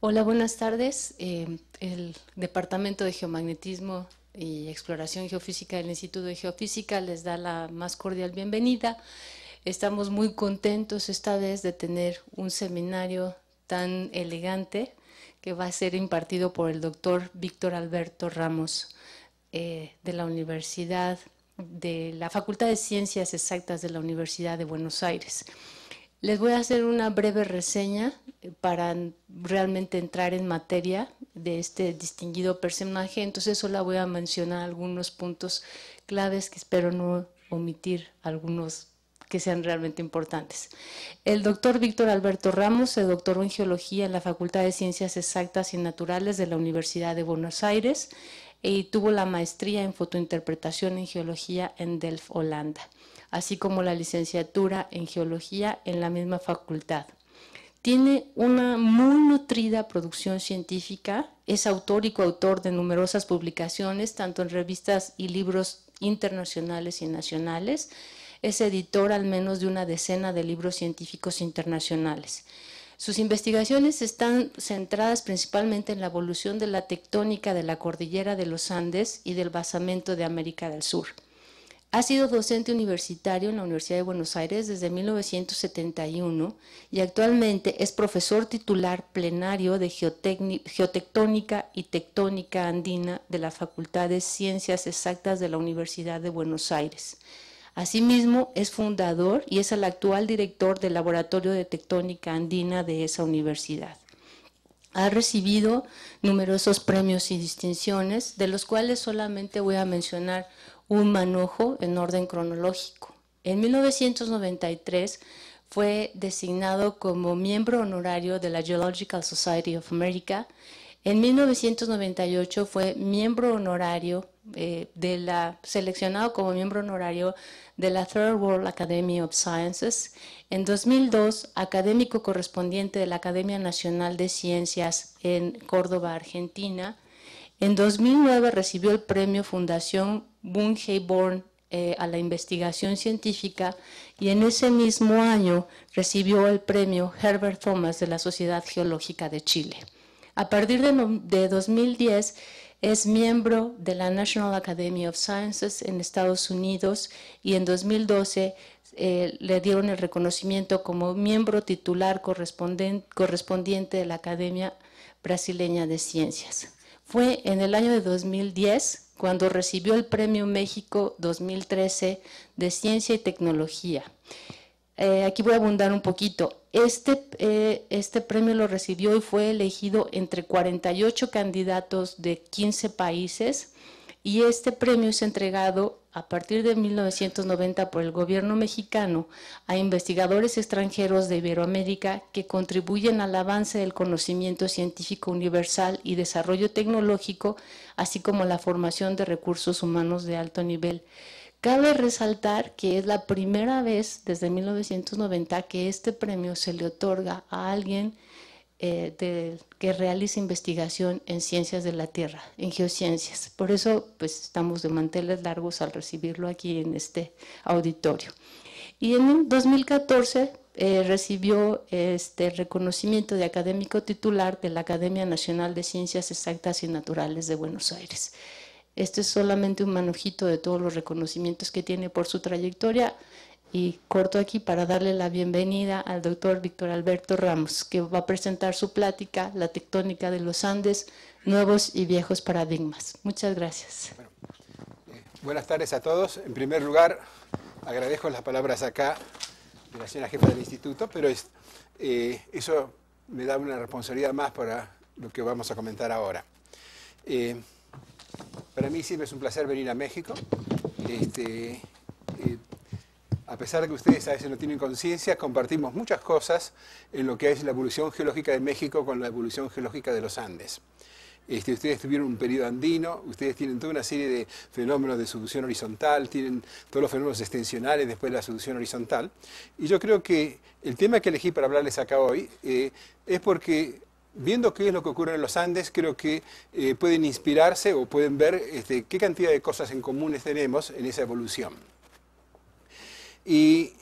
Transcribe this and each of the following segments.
Hola, buenas tardes. Em, el Departamento de Geomagnetismo y Exploración Geofísica del Instituto de Geofísica les da la más cordial bienvenida. Estamos muy contentos esta vez de tener un seminario tan elegante que va a ser impartido por el doctor Víctor Alberto Ramos eh, de la Universidad de la Facultad de Ciencias Exactas de la Universidad de Buenos Aires. Les voy a hacer una breve reseña eh, para realmente entrar en materia de este distinguido personaje, entonces solo voy a mencionar algunos puntos claves que espero no omitir algunos que sean realmente importantes. El doctor Víctor Alberto Ramos se doctoró en Geología en la Facultad de Ciencias Exactas y Naturales de la Universidad de Buenos Aires y tuvo la maestría en fotointerpretación en Geología en Delft, Holanda así como la licenciatura en geología en la misma facultad. Tiene una muy nutrida producción científica, es autor y coautor de numerosas publicaciones, tanto en revistas y libros internacionales y nacionales, es editor al menos de una decena de libros científicos internacionales. Sus investigaciones están centradas principalmente en la evolución de la tectónica de la cordillera de los Andes y del basamento de América del Sur. Ha sido docente universitario en la Universidad de Buenos Aires desde 1971 y actualmente es profesor titular plenario de Geotectónica y Tectónica Andina de la Facultad de Ciencias Exactas de la Universidad de Buenos Aires. Asimismo, es fundador y es el actual director del Laboratorio de Tectónica Andina de esa universidad. Ha recibido numerosos premios y distinciones, de los cuales solamente voy a mencionar un manojo en orden cronológico. En 1993 fue designado como miembro honorario de la Geological Society of America. En 1998 fue miembro honorario eh, de la, seleccionado como miembro honorario de la Third World Academy of Sciences. En 2002, académico correspondiente de la Academia Nacional de Ciencias en Córdoba, Argentina. En 2009 recibió el premio Fundación bunge eh, a la investigación científica y en ese mismo año recibió el premio Herbert Thomas de la Sociedad Geológica de Chile. A partir de, 2010 es miembro de la National Academy of Sciences en Estados Unidos y en 2012 eh, le dieron el reconocimiento como miembro titular correspondiente de la Academia Brasileña de Ciencias. Fue en el año de 2010 cuando recibió el Premio México 2013 de Ciencia y Tecnología. Eh, aquí voy a abundar un poquito. Este, eh, este premio lo recibió y fue elegido entre 48 candidatos de 15 países y este premio es entregado a partir de 1990 por el gobierno mexicano a investigadores extranjeros de Iberoamérica que contribuyen al avance del conocimiento científico universal y desarrollo tecnológico, así como la formación de recursos humanos de alto nivel. Cabe resaltar que es la primera vez desde 1990 que este premio se le otorga a alguien eh, que realice investigación en ciencias de la Tierra, en geociencias. Por eso pues, estamos de manteles largos al recibirlo aquí en este auditorio. Y en 2014 eh, recibió este reconocimiento de académico titular de la Academia Nacional de Ciencias Exactas y Naturales de Buenos Aires. Este es solamente un manojito de todos los reconocimientos que tiene por su trayectoria y corto aquí para darle la bienvenida al doctor Víctor Alberto Ramos, que va a presentar su plática, La tectónica de los Andes, nuevos y viejos paradigmas. Muchas gracias. Eh, buenas tardes a todos. En primer lugar, agradezco las palabras acá de la señora jefa del instituto, pero eh, eso me da una responsabilidad más para lo que vamos a comentar ahora. Eh, para mí siempre es un placer venir a México. Este, a pesar de que ustedes a veces no tienen conciencia, compartimos muchas cosas en lo que es la evolución geológica de México con la evolución geológica de los Andes. Este, ustedes tuvieron un periodo andino, ustedes tienen toda una serie de fenómenos de subducción horizontal, tienen todos los fenómenos extensionales después de la subducción horizontal. Y yo creo que el tema que elegí para hablarles acá hoy eh, es porque viendo qué es lo que ocurre en los Andes, creo que eh, pueden inspirarse o pueden ver este, qué cantidad de cosas en comunes tenemos en esa evolución y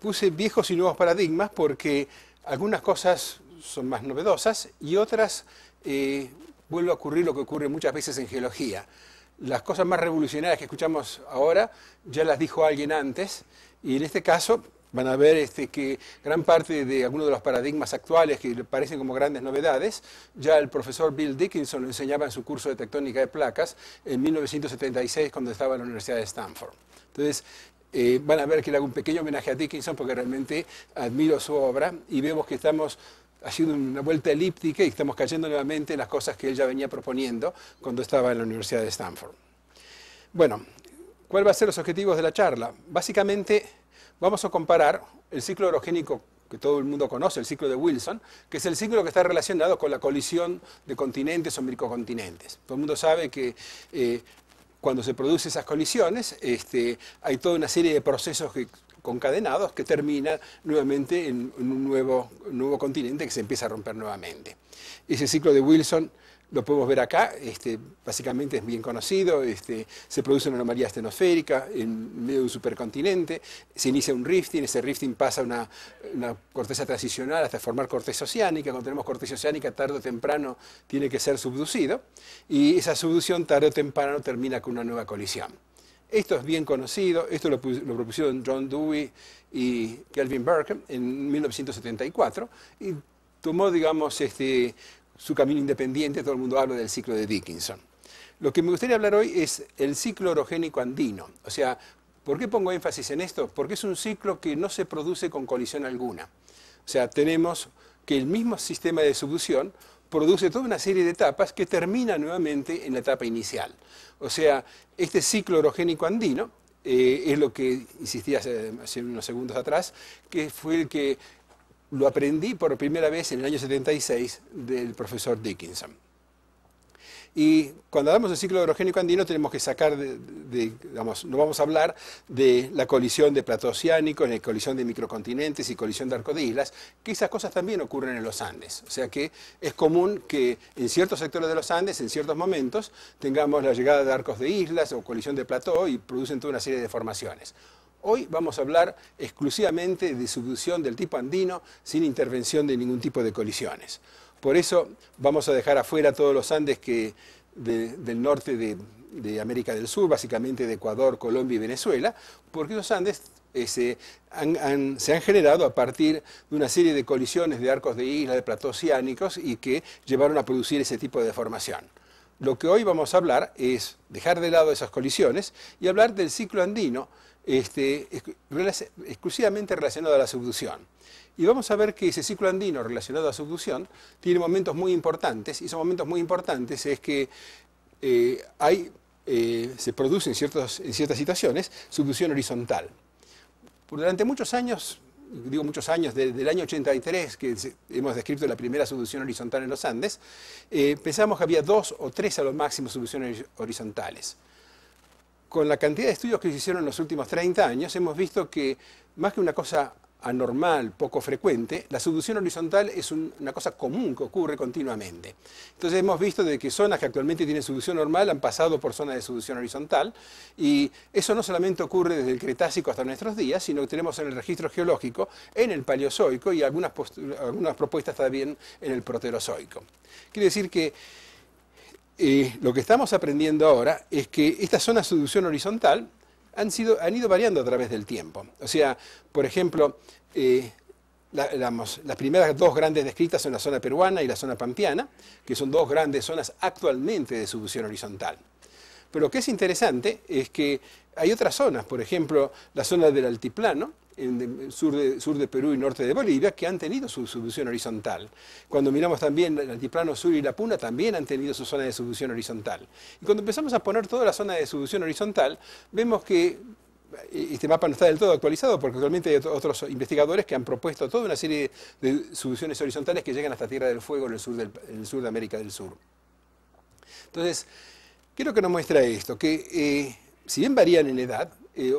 puse viejos y nuevos paradigmas porque algunas cosas son más novedosas y otras eh, a ocurrir lo que ocurre muchas veces en geología. Las cosas más revolucionarias que escuchamos ahora ya las dijo alguien antes y en este caso van a ver este, que gran parte de algunos de los paradigmas actuales que parecen como grandes novedades, ya el profesor Bill Dickinson lo enseñaba en su curso de tectónica de placas en 1976 cuando estaba en la Universidad de Stanford. Entonces, eh, van a ver que le hago un pequeño homenaje a Dickinson porque realmente admiro su obra y vemos que estamos haciendo una vuelta elíptica y estamos cayendo nuevamente en las cosas que él ya venía proponiendo cuando estaba en la Universidad de Stanford. Bueno, ¿cuáles va a ser los objetivos de la charla? Básicamente vamos a comparar el ciclo orogénico que todo el mundo conoce, el ciclo de Wilson, que es el ciclo que está relacionado con la colisión de continentes o microcontinentes. Todo el mundo sabe que eh, cuando se producen esas colisiones, este, hay toda una serie de procesos concadenados que terminan nuevamente en, en un nuevo, nuevo continente que se empieza a romper nuevamente. Ese ciclo de Wilson lo podemos ver acá, este, básicamente es bien conocido, este, se produce una anomalía estenosférica en medio de un supercontinente, se inicia un rifting, ese rifting pasa una, una corteza transicional hasta formar corteza oceánica, cuando tenemos corteza oceánica tarde o temprano tiene que ser subducido, y esa subducción tarde o temprano termina con una nueva colisión. Esto es bien conocido, esto lo, lo, propusieron John Dewey y Kelvin Burke en 1974, y tomó, digamos, este, su camino independiente, todo el mundo habla del ciclo de Dickinson. Lo que me gustaría hablar hoy es el ciclo orogénico andino. O sea, ¿por qué pongo énfasis en esto? Porque es un ciclo que no se produce con colisión alguna. O sea, tenemos que el mismo sistema de subducción produce toda una serie de etapas que termina nuevamente en la etapa inicial. O sea, este ciclo orogénico andino eh, es lo que insistía hace unos segundos atrás, que fue el que lo aprendí por primera vez en el año 76 del profesor Dickinson. Y cuando hablamos del ciclo orogénico andino tenemos que sacar, no vamos a hablar de la colisión de plato oceánico, de la colisión de microcontinentes y colisión de arco de islas, que esas cosas también ocurren en los Andes. O sea que es común que en ciertos sectores de los Andes, en ciertos momentos, tengamos la llegada de arcos de islas o colisión de plató y producen toda una serie de formaciones. Hoy vamos a hablar exclusivamente de subducción del tipo andino sin intervención de ningún tipo de colisiones. Por eso vamos a dejar afuera todos los Andes que del norte de, América del Sur, básicamente de Ecuador, Colombia y Venezuela, porque los Andes eh, se, han, generado a partir de una serie de colisiones de arcos de isla, de platos oceánicos, y que llevaron a producir ese tipo de deformación. Lo que hoy vamos a hablar es dejar de lado esas colisiones y hablar del ciclo andino, este, exclusivamente relacionado a la subducción. Y vamos a ver que ese ciclo andino relacionado a la subducción tiene momentos muy importantes, y esos momentos muy importantes es que eh, hay, eh, se produce en, ciertas situaciones subducción horizontal. Durante muchos años, digo muchos años, desde el año 83, que hemos descrito la primera subducción horizontal en los Andes, eh, pensamos que había dos o tres a lo máximo subducciones horizontales con la cantidad de estudios que se hicieron en los últimos 30 años, hemos visto que más que una cosa anormal, poco frecuente, la subducción horizontal es una cosa común que ocurre continuamente. Entonces hemos visto de que zonas que actualmente tienen subducción normal han pasado por zonas de subducción horizontal y eso no solamente ocurre desde el Cretácico hasta nuestros días, sino que tenemos en el registro geológico, en el Paleozoico y algunas, algunas propuestas también en el Proterozoico. Quiere decir que eh, lo que estamos aprendiendo ahora es que estas zonas de subducción horizontal han, ido variando a través del tiempo. O sea, por ejemplo, eh, las primeras dos grandes descritas son la zona peruana y la zona pampeana, que son dos grandes zonas actualmente de subducción horizontal. Pero lo que es interesante es que hay otras zonas, por ejemplo, la zona del altiplano, sur, de, sur de Perú y norte de Bolivia, que han tenido su subducción horizontal. Cuando miramos también el altiplano sur y la puna, también han tenido su zona de subducción horizontal. Y cuando empezamos a poner toda la zona de subducción horizontal, vemos que eh, este mapa no está del todo actualizado porque actualmente hay otros investigadores que han propuesto toda una serie de subducciones horizontales que llegan hasta Tierra del Fuego en el sur, del, sur de América del Sur. Entonces, quiero que nos muestra esto, que eh, si bien varían en edad, eh,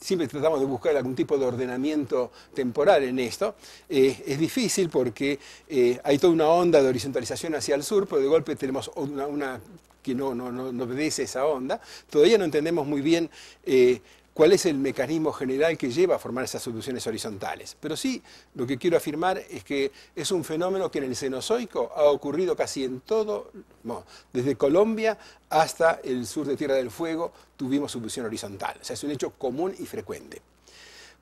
siempre tratamos de buscar algún tipo de ordenamiento temporal en esto. Eh, es difícil porque eh, hay toda una onda de horizontalización hacia el sur, pero de golpe tenemos una, que no, no, no, obedece esa onda. Todavía no entendemos muy bien eh, cuál es el mecanismo general que lleva a formar esas soluciones horizontales. Pero sí, lo que quiero afirmar es que es un fenómeno que en el Cenozoico ha ocurrido casi en todo, desde Colombia hasta el sur de Tierra del Fuego tuvimos subducción horizontal. O sea, es un hecho común y frecuente.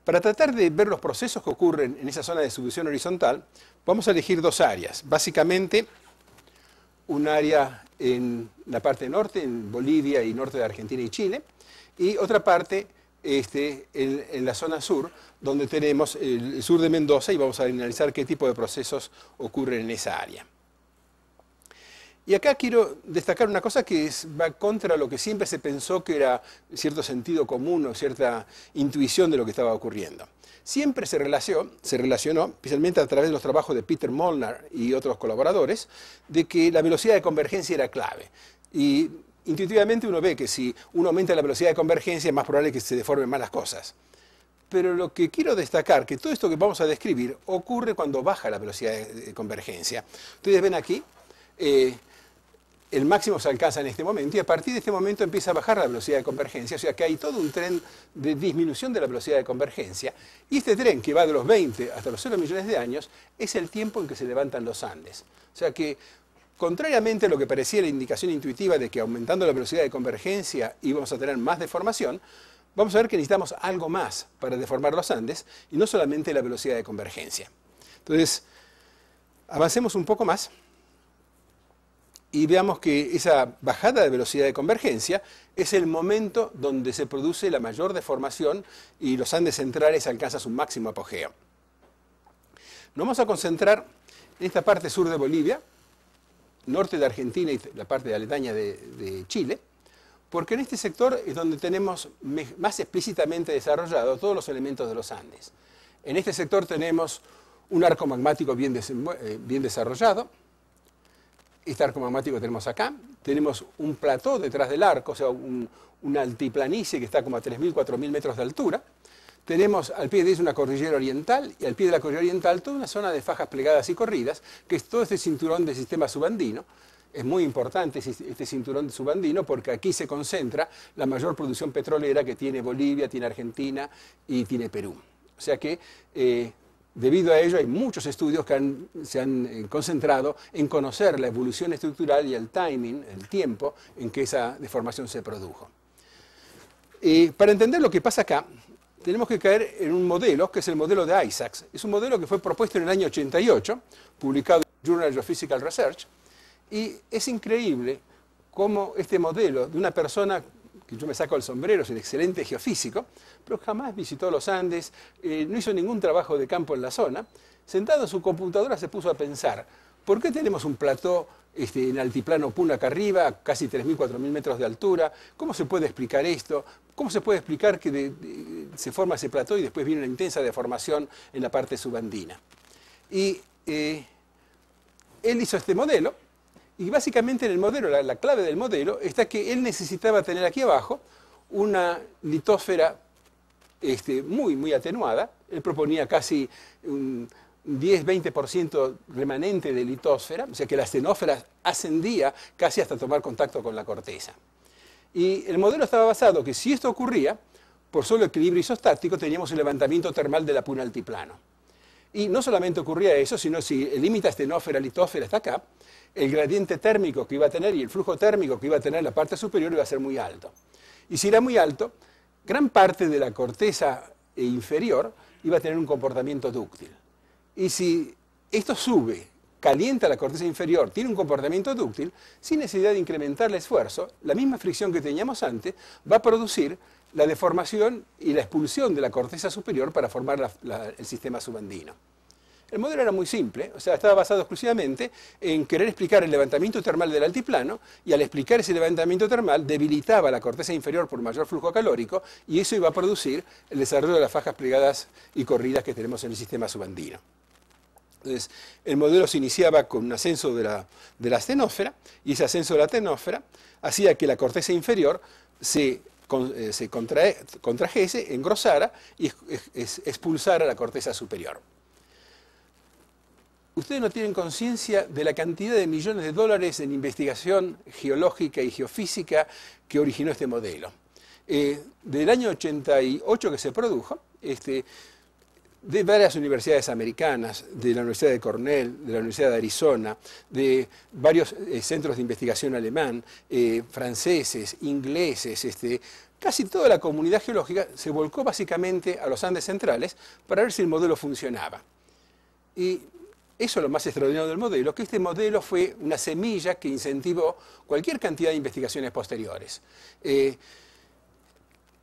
Para tratar de ver los procesos que ocurren en esa zona de subducción horizontal, vamos a elegir dos áreas. Básicamente, un área en la parte norte, en Bolivia y norte de Argentina y Chile, y otra parte este, en, la zona sur, donde tenemos el sur de Mendoza y vamos a analizar qué tipo de procesos ocurren en esa área. Y acá quiero destacar una cosa que es, va contra lo que siempre se pensó que era cierto sentido común o cierta intuición de lo que estaba ocurriendo. Siempre se relacionó, se relacionó, especialmente a través de los trabajos de Peter Molnar y otros colaboradores, de que la velocidad de convergencia era clave. Y intuitivamente uno ve que si uno aumenta la velocidad de convergencia es más probable que se deformen más las cosas. Pero lo que quiero destacar, que todo esto que vamos a describir ocurre cuando baja la velocidad de convergencia. Ustedes ven aquí, eh, el máximo se alcanza en este momento y a partir de este momento empieza a bajar la velocidad de convergencia, o sea que hay todo un tren de disminución de la velocidad de convergencia. Y este tren que va de los 20 hasta los 0 millones de años es el tiempo en que se levantan los Andes. O sea que Contrariamente a lo que parecía la indicación intuitiva de que aumentando la velocidad de convergencia íbamos a tener más deformación, vamos a ver que necesitamos algo más para deformar los Andes y no solamente la velocidad de convergencia. Entonces, avancemos un poco más y veamos que esa bajada de velocidad de convergencia es el momento donde se produce la mayor deformación y los Andes centrales alcanzan su máximo apogeo. Nos vamos a concentrar en esta parte sur de Bolivia, norte de Argentina y la parte de aledaña de, Chile, porque en este sector es donde tenemos más explícitamente desarrollados todos los elementos de los Andes. En este sector tenemos un arco magmático bien, eh, bien desarrollado, este arco magmático tenemos acá, tenemos un plató detrás del arco, o sea, un, una altiplanicie que está como a 3.000, 4.000 metros de altura, tenemos al pie de ella una cordillera oriental y al pie de la cordillera oriental toda una zona de fajas plegadas y corridas, que es todo este cinturón del sistema subandino. Es muy importante este cinturón de subandino porque aquí se concentra la mayor producción petrolera que tiene Bolivia, tiene Argentina y tiene Perú. O sea que eh, Debido a ello hay muchos estudios que se han eh, concentrado en conocer la evolución estructural y el timing, el tiempo en que esa deformación se produjo. Eh, para entender lo que pasa acá, tenemos que caer en un modelo, que es el modelo de Isaacs. Es un modelo que fue propuesto en el año 88, publicado en Journal of Geophysical Research, y es increíble cómo este modelo de una persona que yo me saco el sombrero, es un excelente geofísico, pero jamás visitó los Andes, eh, no hizo ningún trabajo de campo en la zona, sentado en su computadora se puso a pensar, ¿Por qué tenemos un plató este, en altiplano Puna acá arriba, casi 3.000, 4.000 metros de altura? ¿Cómo se puede explicar esto? ¿Cómo se puede explicar que se forma ese plató y después viene una intensa deformación en la parte subandina? Y eh, él hizo este modelo, y básicamente en el modelo, la, clave del modelo, está que él necesitaba tener aquí abajo una litósfera este, muy, muy atenuada. Él proponía casi 10-20% remanente de litósfera, o sea que la astenósfera ascendía casi hasta tomar contacto con la corteza. Y el modelo estaba basado que si esto ocurría, por solo equilibrio isostático teníamos el levantamiento termal de la puna altiplano. Y no solamente ocurría eso, sino si el límite astenósfera-litósfera está acá, el gradiente térmico que iba a tener y el flujo térmico que iba a tener en la parte superior iba a ser muy alto. Y si era muy alto, gran parte de la corteza inferior iba a tener un comportamiento dúctil. Y si esto sube, calienta la corteza inferior, tiene un comportamiento dúctil, sin necesidad de incrementar el esfuerzo, la misma fricción que teníamos antes va a producir la deformación y la expulsión de la corteza superior para formar el sistema subandino. El modelo era muy simple, o sea, estaba basado exclusivamente en querer explicar el levantamiento termal del altiplano y al explicar ese levantamiento termal debilitaba la corteza inferior por mayor flujo calórico y eso iba a producir el desarrollo de las fajas plegadas y corridas que tenemos en el sistema subandino. Entonces, el modelo se iniciaba con un ascenso de la, de y ese ascenso de la astenósfera hacía que la corteza inferior se, eh, contrajese, engrosara y expulsara la corteza superior. Ustedes no tienen conciencia de la cantidad de millones de dólares en investigación geológica y geofísica que originó este modelo. Eh, del año 88 que se produjo, este, de varias universidades americanas, de la Universidad de Cornell, de la Universidad de Arizona, de varios eh, centros de investigación alemán, eh, franceses, ingleses, este, casi toda la comunidad geológica se volcó básicamente a los Andes centrales para ver si el modelo funcionaba. Y eso es lo más extraordinario del modelo, que este modelo fue una semilla que incentivó cualquier cantidad de investigaciones posteriores. Eh,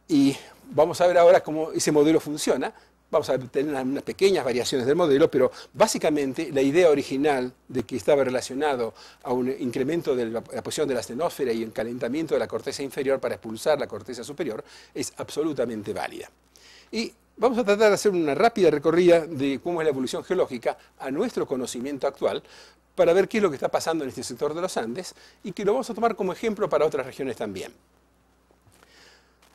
y vamos a ver ahora cómo ese modelo funciona, vamos a tener unas pequeñas variaciones del modelo, pero básicamente la idea original de que estaba relacionado a un incremento de la, posición de la astenosfera y el calentamiento de la corteza inferior para expulsar la corteza superior es absolutamente válida. Y Vamos a tratar de hacer una rápida recorrida de cómo es la evolución geológica a nuestro conocimiento actual para ver qué es lo que está pasando en este sector de los Andes y que lo vamos a tomar como ejemplo para otras regiones también.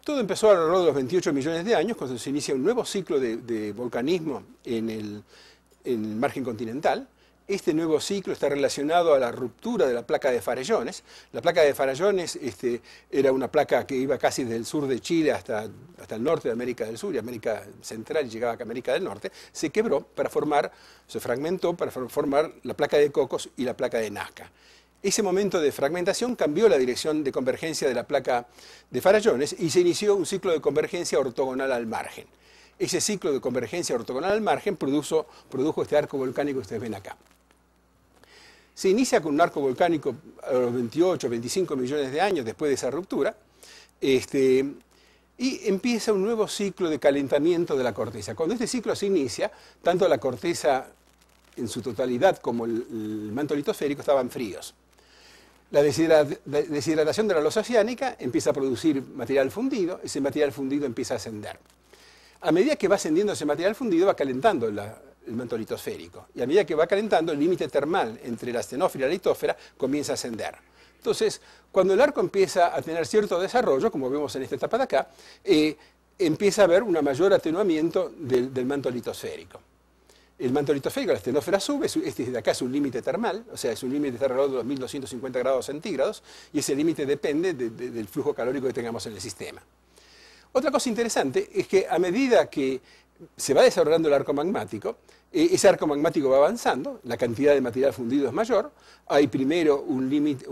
Todo empezó a lo largo de los 28 millones de años, cuando se inicia un nuevo ciclo de, volcanismo en el, margen continental. Este nuevo ciclo está relacionado a la ruptura de la placa de Farellones. La placa de Farallones este, era una placa que iba casi desde el sur de Chile hasta, el norte de América del Sur y América Central y llegaba a América del Norte. Se quebró para formar, se fragmentó para formar la placa de Cocos y la placa de Nazca. Ese momento de fragmentación cambió la dirección de convergencia de la placa de Farallones y se inició un ciclo de convergencia ortogonal al margen. Ese ciclo de convergencia ortogonal al margen produjo, este arco volcánico que ustedes ven acá. Se inicia con un arco volcánico a los 28, 25 millones de años después de esa ruptura, este, y empieza un nuevo ciclo de calentamiento de la corteza. Cuando este ciclo se inicia, tanto la corteza en su totalidad como el, el manto litosférico estaban fríos. La deshidratación de la losa oceánica empieza a producir material fundido, ese material fundido empieza a ascender. A medida que va ascendiendo ese material fundido, va calentando el manto litosférico. Y a medida que va calentando, el límite termal entre la astenósfera y la litósfera comienza a ascender. Entonces, cuando el arco empieza a tener cierto desarrollo, como vemos en esta etapa de acá, eh, empieza a haber un mayor atenuamiento del, del manto litosférico. El manto litosférico, la estenófera sube, este de acá es un límite termal, o sea, es un límite de alrededor de 2.250 grados centígrados, y ese límite depende del flujo calórico que tengamos en el sistema. Otra cosa interesante es que a medida que se va desarrollando el arco magmático, eh, ese arco magmático va avanzando, la cantidad de material fundido es mayor, hay primero un límite,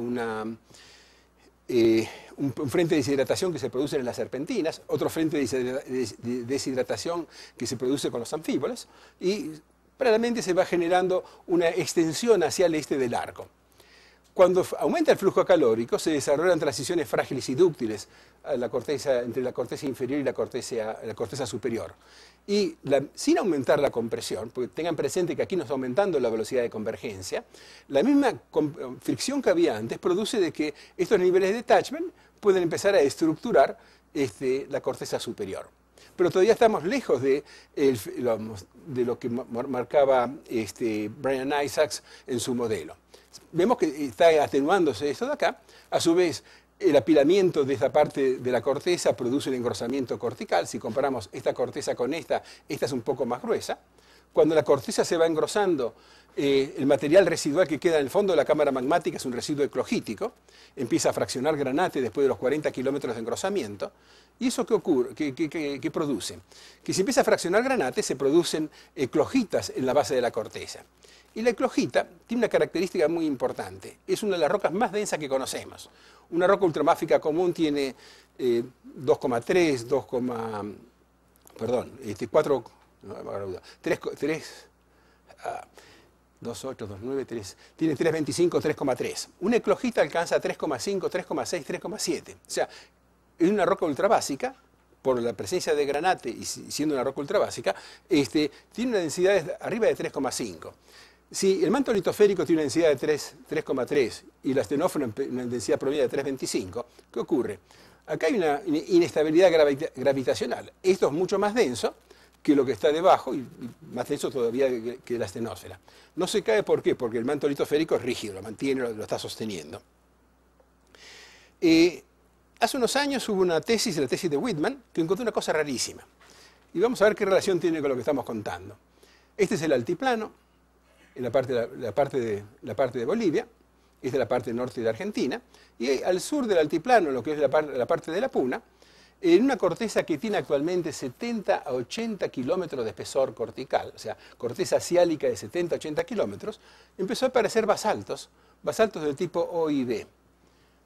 eh, un, frente de deshidratación que se produce en las serpentinas, otro frente de deshidratación que se produce con los anfíboles, y paralelamente se va generando una extensión hacia el este del arco. Cuando aumenta el flujo calórico, se desarrollan transiciones frágiles y dúctiles entre la corteza inferior y la corteza, superior. Y sin aumentar la compresión, porque tengan presente que aquí nos está aumentando la velocidad de convergencia, la misma eh, fricción que había antes produce de que estos niveles de detachment pueden empezar a estructurar este, la corteza superior pero todavía estamos lejos de, lo que marcaba este, Brian Isaacs en su modelo. Vemos que está atenuándose esto de acá. A su vez, el apilamiento de esta parte de la corteza produce el engrosamiento cortical. Si comparamos esta corteza con esta, esta es un poco más gruesa cuando la corteza se va engrosando, eh, el material residual que queda en el fondo de la cámara magmática es un residuo eclogítico, empieza a fraccionar granate después de los 40 kilómetros de engrosamiento. ¿Y eso qué, ocurre, qué, produce? Que si empieza a fraccionar granate, se producen eclogitas en la base de la corteza. Y la eclogita tiene una característica muy importante. Es una de las rocas más densas que conocemos. Una roca ultramáfica común tiene 2,3, eh, 2, perdón, 4, este, no, no, 3, 3 8, 2, 9, 3, tiene 3,25, 3,3. Un eclogista alcanza 3,5, 3,6, 3,7. O sea, en una roca ultrabásica, por la presencia de granate y siendo una roca ultrabásica, este, tiene una densidad arriba de 3,5. Si el manto litosférico tiene una densidad de 3,3 y la astenófona una densidad promedio de 3,25, ¿qué ocurre? Acá hay una inestabilidad gravitacional. Esto es mucho más denso que lo que está debajo, y, más eso todavía que, la astenósfera. No se cae, ¿por qué? Porque el manto litosférico es rígido, lo mantiene, lo, está sosteniendo. Eh, hace unos años hubo una tesis, la tesis de Whitman, que encontró una cosa rarísima. Y vamos a ver qué relación tiene con lo que estamos contando. Este es el altiplano, en la parte, la, parte, de, la parte de Bolivia, esta es la parte norte de Argentina, y al sur del altiplano, lo que es la parte de la Puna, en una corteza que tiene actualmente 70 a 80 kilómetros de espesor cortical, o sea, corteza asiálica de 70 a 80 kilómetros, empezó a aparecer basaltos, basaltos del tipo OIB.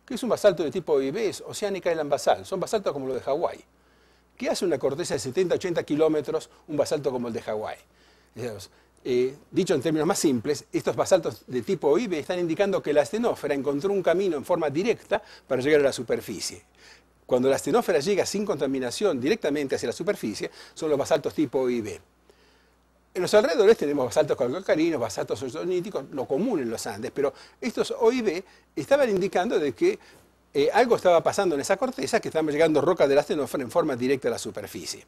¿Qué es un basalto de tipo OIB? Es Oceánica Island Basalt, son basaltos como los de Hawái. ¿Qué hace una corteza de 70 a 80 kilómetros un basalto como el de Hawái? Eh, dicho en términos más simples, estos basaltos de tipo OIB están indicando que la astenófera encontró un camino en forma directa para llegar a la superficie. Cuando la astenófera llega sin contaminación directamente hacia la superficie, son los basaltos tipo OIB. En los alrededores tenemos basaltos calcarinos, basaltos ozoníticos, lo común en los Andes, pero estos O B estaban indicando de que eh, algo estaba pasando en esa corteza, que estaban llegando rocas de la astenófera en forma directa a la superficie.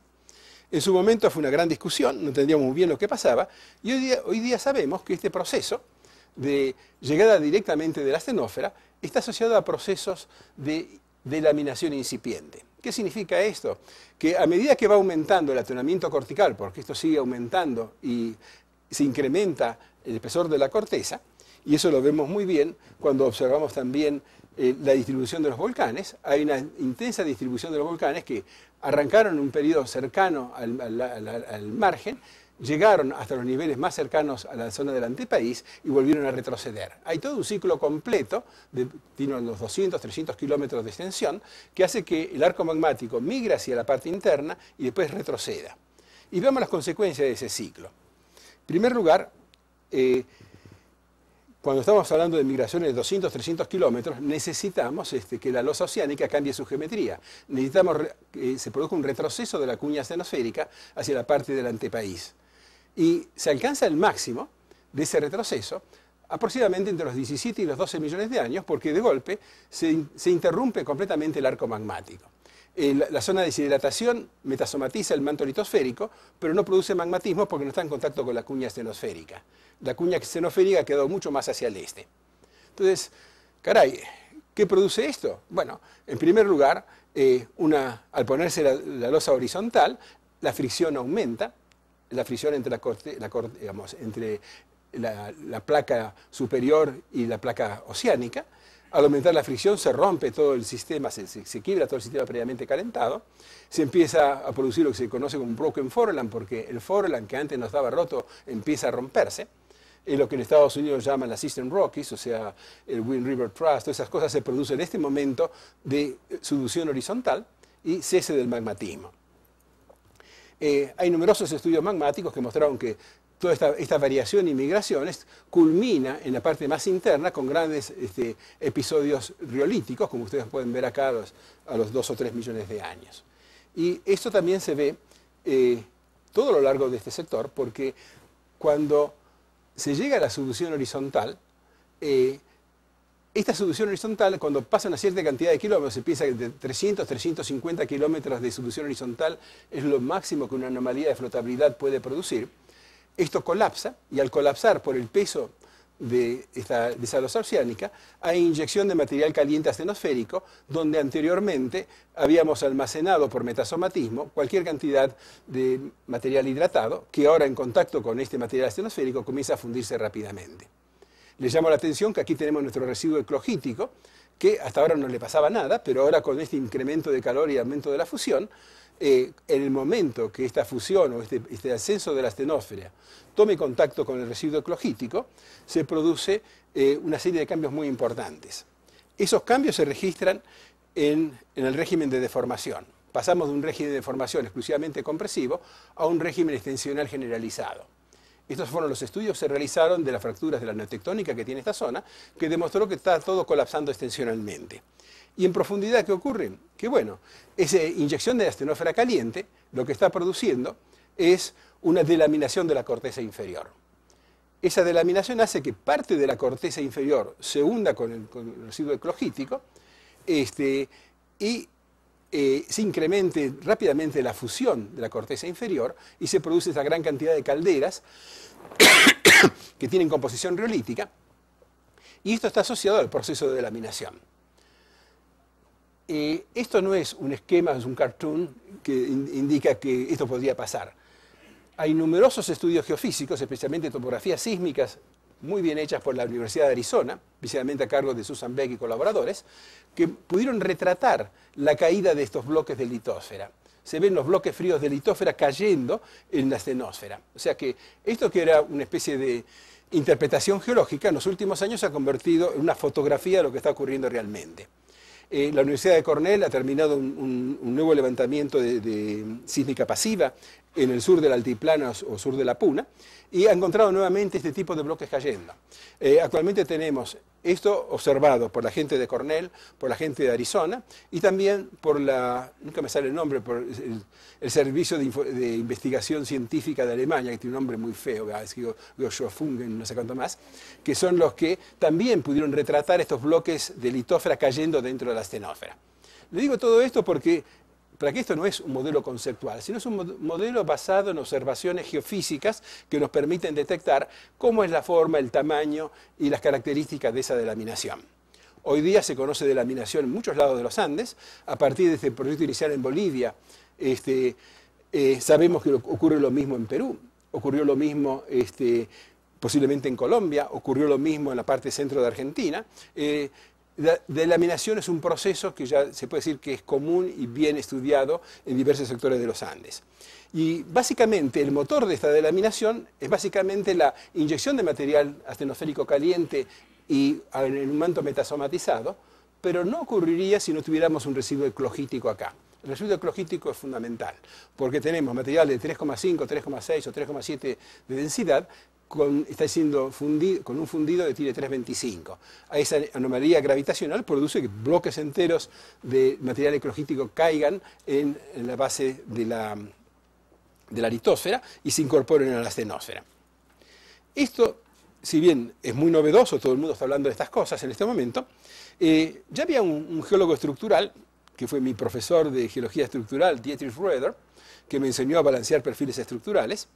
En su momento fue una gran discusión, no entendíamos muy bien lo que pasaba, y hoy día, hoy día sabemos que este proceso de llegada directamente de la astenófera está asociado a procesos de de laminación incipiente. ¿Qué significa esto? Que a medida que va aumentando el atonamiento cortical, porque esto sigue aumentando y se incrementa el espesor de la corteza, y eso lo vemos muy bien cuando observamos también eh, la distribución de los volcanes. Hay una intensa distribución de los volcanes que arrancaron en un periodo cercano al margen, llegaron hasta los niveles más cercanos a la zona del antepaís y volvieron a retroceder. Hay todo un ciclo completo, de, tiene unos 200, 300 kilómetros de extensión, que hace que el arco magmático migre hacia la parte interna y después retroceda. Y veamos las consecuencias de ese ciclo. En primer lugar, eh, cuando estamos hablando de migraciones de 200, 300 kilómetros, necesitamos este, que la losa oceánica cambie su geometría. Necesitamos que se produzca un retroceso de la cuña astenosférica hacia la parte del antepaís y se alcanza el máximo de ese retroceso aproximadamente entre los 17 y los 12 millones de años, porque de golpe se, interrumpe completamente el arco magmático. la, zona de deshidratación metasomatiza el manto litosférico, pero no produce magmatismo porque no está en contacto con la cuña estenosférica. La cuña ha quedó mucho más hacia el este. Entonces, caray, ¿qué produce esto? Bueno, en primer lugar, eh, al ponerse la losa horizontal, la fricción aumenta, la fricción entre la, placa superior y la placa oceánica. Al aumentar la fricción se rompe todo el sistema, se, se, quiebra todo el sistema previamente calentado, se empieza a producir lo que se conoce como un broken foreland, porque el foreland que antes no estaba roto empieza a romperse. es lo que en Estados Unidos llaman las system Rockies, o sea, el Wind River Trust, todas esas cosas se producen en este momento de suducción horizontal y cese del magmatismo. Eh, hay numerosos estudios magmáticos que mostraron que toda esta, variación y migraciones culmina en la parte más interna con grandes este, episodios riolíticos, como ustedes pueden ver acá a los, dos o tres millones de años. Y esto también se ve eh, todo lo largo de este sector, porque cuando se llega a la solución horizontal, eh, esta solución horizontal, cuando pasa una cierta cantidad de kilómetros, se piensa que de 300, 350 kilómetros de solución horizontal es lo máximo que una anomalía de flotabilidad puede producir. Esto colapsa y al colapsar por el peso de esta losa oceánica, hay inyección de material caliente astenosférico, donde anteriormente habíamos almacenado por metasomatismo cualquier cantidad de material hidratado, que ahora en contacto con este material astenosférico comienza a fundirse rápidamente. Le llamo la atención que aquí tenemos nuestro residuo eclogítico, que hasta ahora no le pasaba nada, pero ahora con este incremento de calor y aumento de la fusión, eh, en el momento que esta fusión o este, este, ascenso de la astenósfera tome contacto con el residuo eclogítico, se produce eh, una serie de cambios muy importantes. Esos cambios se registran en, en el régimen de deformación. Pasamos de un régimen de deformación exclusivamente compresivo a un régimen extensional generalizado. Estos fueron los estudios que se realizaron de las fracturas de la neotectónica que tiene esta zona, que demostró que está todo colapsando extensionalmente. ¿Y en profundidad qué ocurre? Que bueno, esa inyección de astenófera caliente lo que está produciendo es una delaminación de la corteza inferior. Esa delaminación hace que parte de la corteza inferior se hunda con el, residuo eclogítico este, y eh, se incremente rápidamente la fusión de la corteza inferior y se produce esa gran cantidad de calderas que tienen composición riolítica. Y esto está asociado al proceso de laminación. Eh, esto no es un esquema, es un cartoon que indica que esto podría pasar. Hay numerosos estudios geofísicos, especialmente topografías sísmicas muy bien hechas por la Universidad de Arizona, especialmente a cargo de Susan Beck y colaboradores, que pudieron retratar la caída de estos bloques de litósfera. Se ven los bloques fríos de litósfera cayendo en la estenosfera. O sea que esto que era una especie de interpretación geológica, en los últimos años se ha convertido en una fotografía de lo que está ocurriendo realmente. Eh, la Universidad de Cornell ha terminado un, nuevo levantamiento de, sísmica pasiva en el sur del altiplano o sur de la Puna y ha encontrado nuevamente este tipo de bloques cayendo. Eh, actualmente tenemos esto observado por la gente de Cornell, por la gente de Arizona y también por la, nunca me sale el nombre, por el, Servicio de, Investigación Científica de Alemania, que tiene un nombre muy feo, Fungen, ah, no sé cuánto más, que son los que también pudieron retratar estos bloques de litósfera cayendo dentro de la astenósfera. Le digo todo esto porque para que esto no es un modelo conceptual, sino es un modelo basado en observaciones geofísicas que nos permiten detectar cómo es la forma, el tamaño y las características de esa delaminación. Hoy día se conoce delaminación en muchos lados de los Andes, a partir de este proyecto inicial en Bolivia, este, eh, sabemos que ocurre lo mismo en Perú, ocurrió lo mismo este, posiblemente en Colombia, ocurrió lo mismo en la parte centro de Argentina. Eh, la delaminación es un proceso que ya se puede decir que es común y bien estudiado en diversos sectores de los Andes. Y básicamente el motor de esta delaminación es básicamente la inyección de material astenosférico caliente y en un manto metasomatizado, pero no ocurriría si no tuviéramos un residuo eclogítico acá. El residuo eclogítico es fundamental, porque tenemos material de 3,5, 3,6 o 3,7 de densidad con, está siendo fundido, con un fundido de tire 325. A esa anomalía gravitacional produce que bloques enteros de material eclogítico caigan en, la base de la, de litosfera y se incorporen a la astenosfera. Esto, si bien es muy novedoso, todo el mundo está hablando de estas cosas en este momento, eh, ya había un, un, geólogo estructural, que fue mi profesor de geología estructural, Dietrich Roeder, que me enseñó a balancear perfiles estructurales,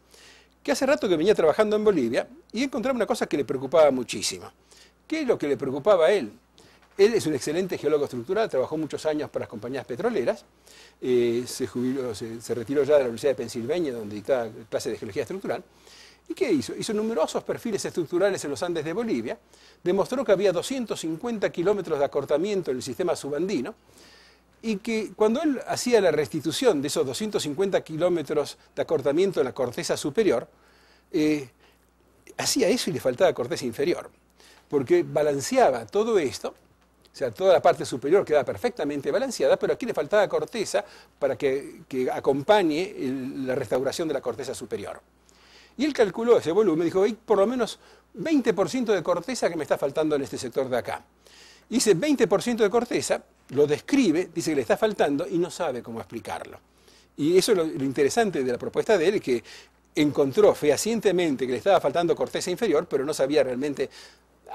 que hace rato que venía trabajando en Bolivia y encontraba una cosa que le preocupaba muchísimo. ¿Qué es lo que le preocupaba a él? Él es un excelente geólogo estructural, trabajó muchos años para las compañías petroleras, eh, se, retiró ya de la Universidad de Pensilvania, donde dictaba clase de geología estructural. ¿Y qué hizo? Hizo numerosos perfiles estructurales en los Andes de Bolivia, demostró que había 250 kilómetros de acortamiento en el sistema subandino, y que cuando él hacía la restitución de esos 250 kilómetros de acortamiento en la corteza superior, eh, hacía eso y le faltaba corteza inferior, porque balanceaba todo esto, o sea, toda la parte superior quedaba perfectamente balanceada, pero aquí le faltaba corteza para que, acompañe la restauración de la corteza superior. Y él calculó ese volumen, y dijo, hay por lo menos 20% de corteza que me está faltando en este sector de acá. Hice 20% de corteza lo describe, dice que le está faltando y no sabe cómo explicarlo. Y eso es lo, interesante de la propuesta de él, que encontró fehacientemente que le estaba faltando corteza inferior, pero no sabía realmente,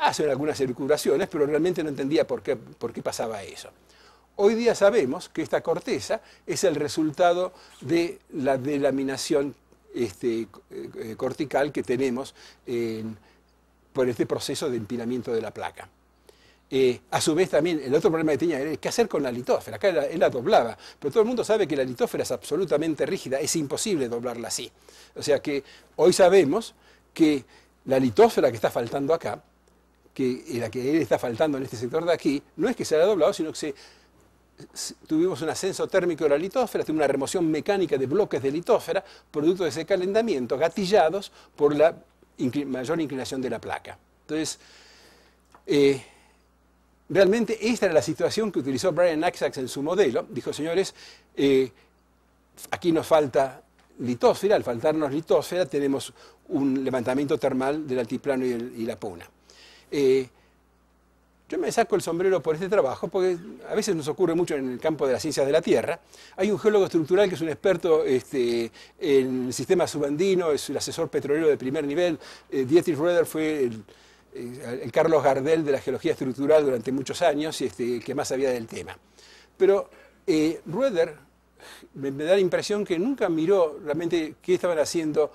hace algunas circulaciones, pero realmente no entendía por qué, pasaba eso. Hoy día sabemos que esta corteza es el resultado de la delaminación este, eh, eh, cortical que tenemos por este proceso de empinamiento de la placa. Eh, a su vez también el otro problema que tenía era qué hacer con la litósfera. Acá él la doblaba, pero todo el mundo sabe que la litósfera es absolutamente rígida, es imposible doblarla así. O sea que hoy sabemos que la litósfera que está faltando acá, que eh, la que él está faltando en este sector de aquí, no es que se haya doblado, sino que tuvimos un ascenso térmico de la litósfera, tuvimos una remoción mecánica de bloques de litósfera, producto de ese calentamiento, gatillados por la mayor inclinación de la placa. Entonces, eh, Realmente esta era la situación que utilizó Brian Axax en su modelo. Dijo, señores, eh, aquí nos falta litósfera, al faltarnos litósfera tenemos un levantamiento termal del altiplano y, la puna. Eh, yo me saco el sombrero por este trabajo porque a veces nos ocurre mucho en el campo de las ciencias de la Tierra. Hay un geólogo estructural que es un experto este, en el sistema subandino, es el asesor petrolero de primer nivel. Eh, Dietrich Rueder fue el eh, el Carlos Gardel de la geología estructural durante muchos años, y este, que más sabía del tema. Pero eh, Rueder me, da la impresión que nunca miró realmente qué estaban haciendo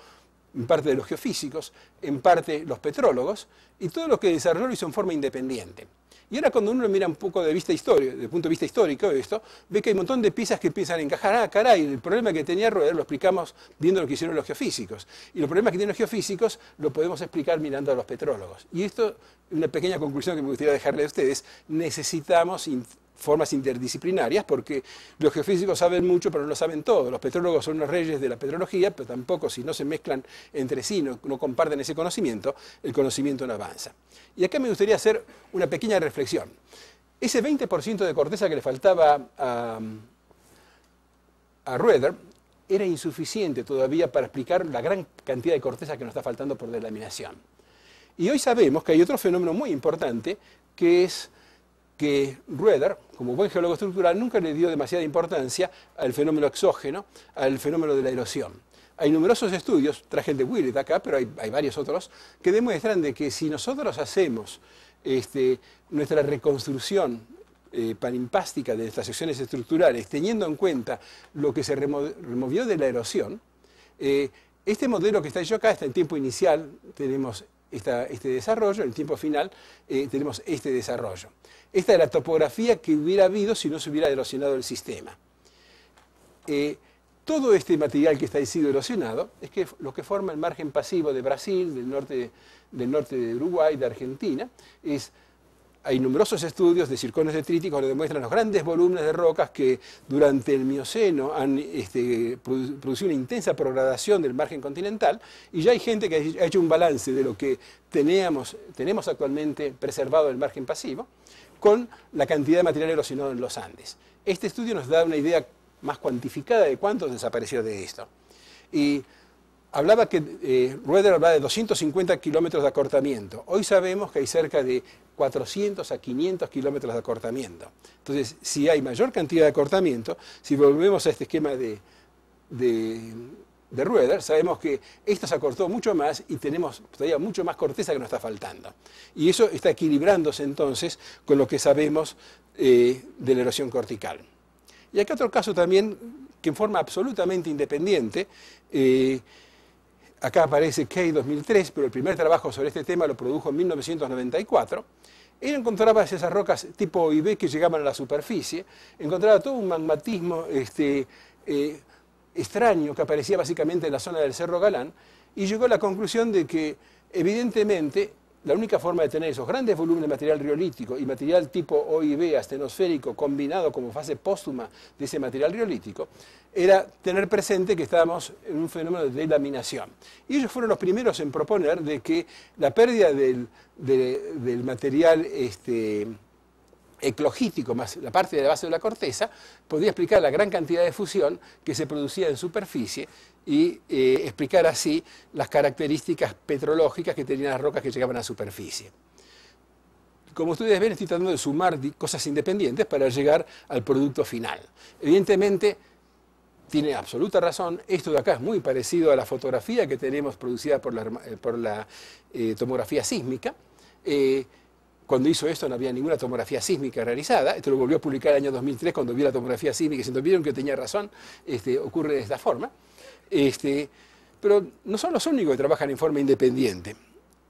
en parte de los geofísicos, en parte los petrólogos, y todo lo que desarrolló lo hizo en forma independiente. Y ahora cuando uno mira un poco de vista histórico, desde punto de vista histórico de esto, ve que hay un montón de piezas que empiezan a encajar. Ah, caray, el problema que tenía Rueda lo explicamos viendo lo que hicieron los geofísicos. Y los problemas que tienen los geofísicos lo podemos explicar mirando a los petrólogos. Y esto, una pequeña conclusión que me gustaría dejarle a ustedes, necesitamos formas interdisciplinarias, porque los geofísicos saben mucho, pero no lo saben todo. Los petrólogos son los reyes de la petrología, pero tampoco si no se mezclan entre sí, no, comparten ese conocimiento, el conocimiento no avanza. Y acá me gustaría hacer una pequeña reflexión. Ese 20% de corteza que le faltaba a, Rueder era insuficiente todavía para explicar la gran cantidad de corteza que nos está faltando por delaminación. Y hoy sabemos que hay otro fenómeno muy importante, que es que Rueder, como buen geólogo estructural, nunca le dio demasiada importancia al fenómeno exógeno, al fenómeno de la erosión. Hay numerosos estudios, traje el de Willett acá, pero hay, varios otros, que demuestran de que si nosotros hacemos este, nuestra reconstrucción eh, de estas secciones estructurales, teniendo en cuenta lo que se removió de la erosión, eh, este modelo que está hecho acá está en tiempo inicial, tenemos este desarrollo, en el tiempo final eh, tenemos este desarrollo. Esta es la topografía que hubiera habido si no se hubiera erosionado el sistema. Eh, todo este material que está ahí sido erosionado es que lo que forma el margen pasivo de Brasil, del norte, del norte de Uruguay, de Argentina, es hay numerosos estudios de circones detríticos que demuestran los grandes volúmenes de rocas que durante el Mioceno han este, producido una intensa progradación del margen continental y ya hay gente que ha hecho un balance de lo que teníamos, tenemos actualmente preservado del margen pasivo con la cantidad de material erosionado en los Andes. Este estudio nos da una idea más cuantificada de cuánto desapareció de esto. Y hablaba que eh, Rueder hablaba de 250 kilómetros de acortamiento. Hoy sabemos que hay cerca de 400 a 500 kilómetros de acortamiento. Entonces, si hay mayor cantidad de acortamiento, si volvemos a este esquema de, de, Rueder, sabemos que esto se acortó mucho más y tenemos todavía mucho más corteza que nos está faltando. Y eso está equilibrándose entonces con lo que sabemos eh, de la erosión cortical. Y acá otro caso también que en forma absolutamente independiente, eh, acá aparece Key 2003, pero el primer trabajo sobre este tema lo produjo en 1994. Él encontraba esas rocas tipo IB que llegaban a la superficie, encontraba todo un magmatismo este, eh, extraño que aparecía básicamente en la zona del Cerro Galán, y llegó a la conclusión de que evidentemente la única forma de tener esos grandes volúmenes de material riolítico y material tipo B astenosférico combinado como fase póstuma de ese material riolítico era tener presente que estábamos en un fenómeno de laminación. Y ellos fueron los primeros en proponer de que la pérdida del, material este, eclogítico, más la parte de la base de la corteza, podía explicar la gran cantidad de fusión que se producía en superficie y eh, explicar así las características petrológicas que tenían las rocas que llegaban a la superficie. Como ustedes ven, estoy tratando de sumar cosas independientes para llegar al producto final. Evidentemente, tiene absoluta razón, esto de acá es muy parecido a la fotografía que tenemos producida por la, eh, eh, tomografía sísmica. cuando hizo esto no había ninguna tomografía sísmica realizada, esto lo volvió a publicar el año 2003 cuando vio la tomografía sísmica y se vieron que tenía razón, este, ocurre de esta forma. Este, pero no son los únicos que trabajan en forma independiente.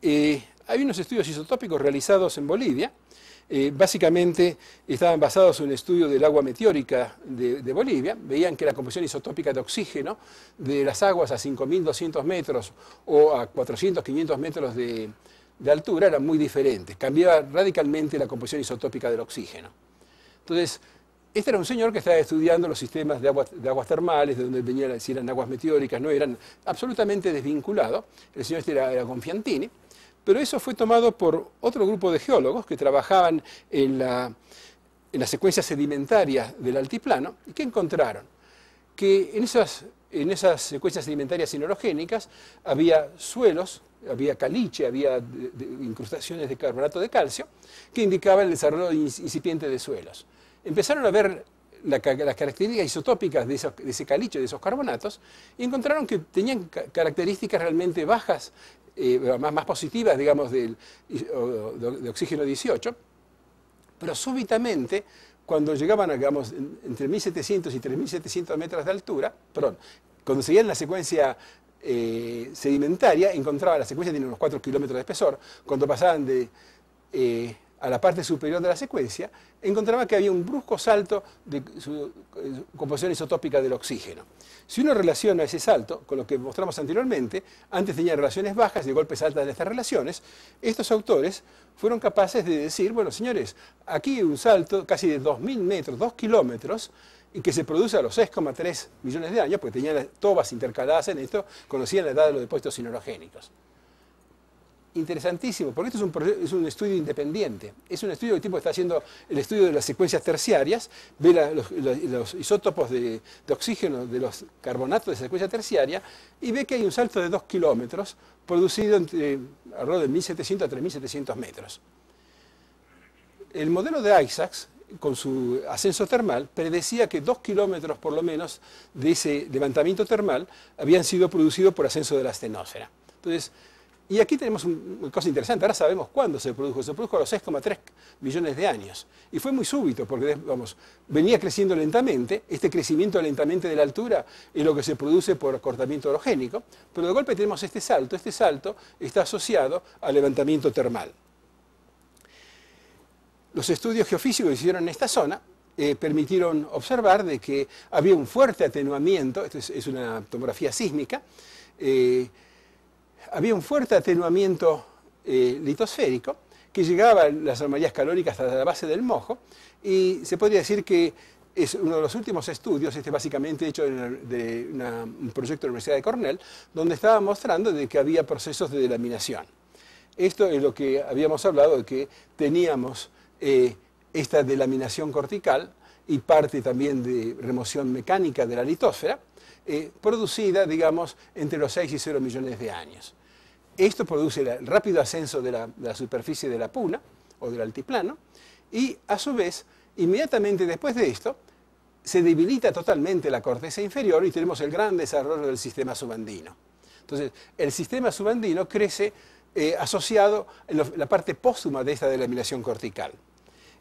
Eh, hay unos estudios isotópicos realizados en Bolivia. Eh, básicamente estaban basados en un estudio del agua meteórica de, Bolivia. Veían que la composición isotópica de oxígeno de las aguas a 5.200 metros o a 400, 500 metros de, de altura era muy diferente. Cambiaba radicalmente la composición isotópica del oxígeno. Entonces, este era un señor que estaba estudiando los sistemas de, aguas termales, de donde venían si eran aguas meteóricas, no eran absolutamente desvinculados. El señor este era, era Confiantini, pero eso fue tomado por otro grupo de geólogos que trabajaban en la, las secuencias sedimentarias del altiplano. ¿Y qué encontraron? Que en esas, secuencias sedimentarias sinorogénicas había suelos había caliche, había incrustaciones de carbonato de calcio, que indicaban el desarrollo incipiente de suelos empezaron a ver las características isotópicas de, ese caliche, de esos carbonatos, y encontraron que tenían características realmente bajas, eh, más, positivas, digamos, del, de oxígeno 18, pero súbitamente cuando llegaban, digamos, entre 1700 y 3700 metros de altura, perdón, cuando seguían la secuencia eh, sedimentaria, encontraban la secuencia, tiene unos 4 kilómetros de espesor, cuando pasaban de eh, a la parte superior de la secuencia, encontraba que había un brusco salto de eh, su composición isotópica del oxígeno. Si uno relaciona ese salto con lo que mostramos anteriormente, antes tenía relaciones bajas y golpes altas en estas relaciones, estos autores fueron capaces de decir, bueno, señores, aquí un salto casi de 2.000 metros, 2 kilómetros, y que se produce a los 6,3 millones de años, porque tenían tobas intercaladas en esto, conocían la edad de los depósitos sinorogénicos interesantísimo, porque esto es un, estudio independiente. Es un estudio que el tipo está haciendo el estudio de las secuencias terciarias, ve los, isótopos de, oxígeno de los carbonatos de secuencia terciaria y ve que hay un salto de 2 kilómetros producido alrededor de 1700 a 3700 metros. El modelo de Isaacs, con su ascenso termal, predecía que 2 kilómetros por lo menos de ese levantamiento termal habían sido producidos por ascenso de la astenosfera. Entonces, y aquí tenemos una cosa interesante, ahora sabemos cuándo se produjo, se produjo a los 6,3 millones de años. Y fue muy súbito, porque vamos, venía creciendo lentamente, este crecimiento lentamente de la altura es lo que se produce por acortamiento orogénico, pero de golpe tenemos este salto, este salto está asociado al levantamiento termal. Los estudios geofísicos que hicieron en esta zona eh, permitieron observar de que había un fuerte atenuamiento, esto es, una tomografía sísmica, eh, había un fuerte atenuamiento eh, litosférico que llegaba a las anomalías calóricas hasta la base del mojo y se podría decir que es uno de los últimos estudios, este básicamente hecho de, un proyecto de la Universidad de Cornell, donde estaba mostrando de que había procesos de delaminación. Esto es lo que habíamos hablado, de que teníamos eh, esta delaminación cortical y parte también de remoción mecánica de la litósfera, eh, producida, digamos, entre los 6 y 0 millones de años. Esto produce el rápido ascenso de la, superficie de la puna o del altiplano y, a su vez, inmediatamente después de esto, se debilita totalmente la corteza inferior y tenemos el gran desarrollo del sistema subandino. Entonces, el sistema subandino crece eh, asociado a la parte póstuma de esta delaminación cortical.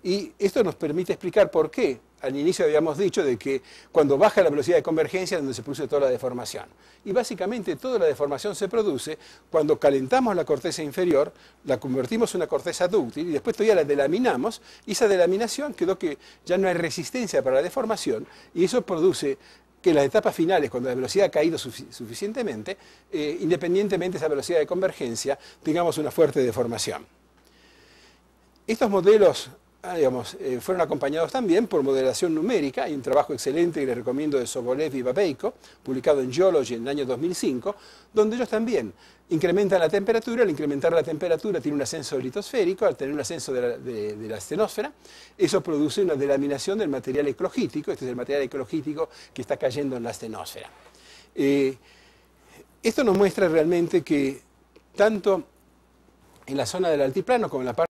Y esto nos permite explicar por qué al inicio habíamos dicho de que cuando baja la velocidad de convergencia es donde se produce toda la deformación. Y básicamente toda la deformación se produce cuando calentamos la corteza inferior, la convertimos en una corteza dúctil y después todavía la delaminamos y esa delaminación quedó que ya no hay resistencia para la deformación y eso produce que en las etapas finales, cuando la velocidad ha caído suficientemente, eh, independientemente de esa velocidad de convergencia, tengamos una fuerte deformación. Estos modelos Ah, eh, fueron acompañados también por modelación numérica. y un trabajo excelente que les recomiendo de Sobolev y Babeiko, publicado en Geology en el año 2005, donde ellos también incrementan la temperatura. Al incrementar la temperatura tiene un ascenso litosférico, al tener un ascenso de la, de, eso produce una delaminación del material eclogítico. Este es el material eclogítico que está cayendo en la estenosfera. Eh, esto nos muestra realmente que tanto en la zona del altiplano como en la parte